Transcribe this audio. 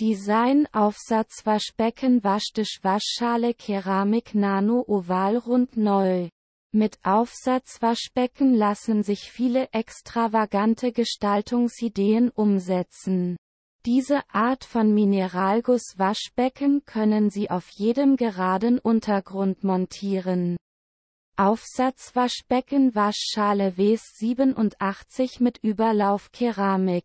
Designaufsatz Waschbecken Waschtisch Waschschale Keramik Nano Oval rund neu. Mit Aufsatzwaschbecken lassen sich viele extravagante Gestaltungsideen umsetzen. Diese Art von Mineralgusswaschbecken können Sie auf jedem geraden Untergrund montieren. Aufsatzwaschbecken Waschschale WS 87 mit Überlaufkeramik.